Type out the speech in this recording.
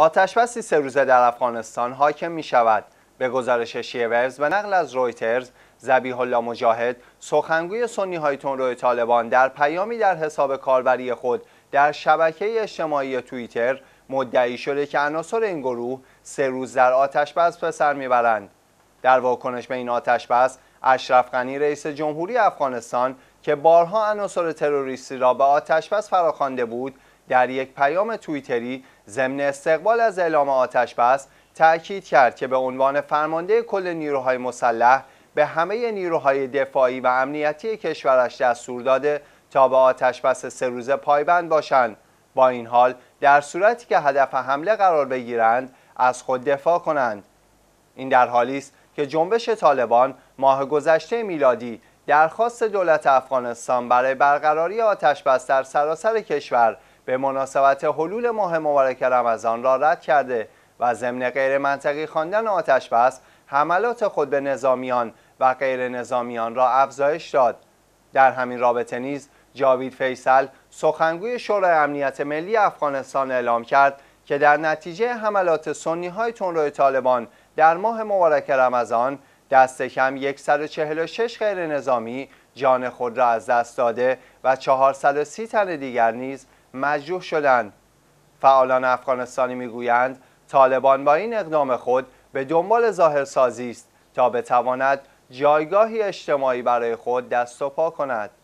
آتشبسی سه روزه در افغانستان حاکم می شود. به گزارش ورز به نقل از رویترز، زبیح الله مجاهد، سخنگوی سنی های تنروی طالبان در پیامی در حساب کاربری خود در شبکه اجتماعی توییتر مدعی شده که عناصر این گروه سه روز در آتشبس به سر میبرند. در واکنش به این آتشبس، اشرف غنی رئیس جمهوری افغانستان که بارها عناصر تروریستی را به آتشبس فراخوانده بود، در یک پیام توییتری ضمن استقبال از اعلام آتشبس تأکید کرد که به عنوان فرمانده کل نیروهای مسلح به همه نیروهای دفاعی و امنیتی کشورش دستور داده تا به بس سه روزه پایبند باشند با این حال در صورتی که هدف حمله قرار بگیرند از خود دفاع کنند این در حالی است که جنبش طالبان ماه گذشته میلادی درخواست دولت افغانستان برای برقراری آتشبس در سراسر کشور به مناسبت حلول ماه مبارک رمضان را رد کرده و ضمن غیر منطقی خواندن آتش بس حملات خود به نظامیان و غیر نظامیان را افزایش داد در همین رابطه نیز جاوید فیصل سخنگوی شورای امنیت ملی افغانستان اعلام کرد که در نتیجه حملات سنی های روی طالبان در ماه مبارک رمضان دست کم 146 غیر نظامی جان خود را از دست داده و 430 تن دیگر نیز مجروح شدند فعالان افغانستانی میگویند طالبان با این اقدام خود به دنبال سازی است تا بتواند جایگاهی اجتماعی برای خود دست و پا کند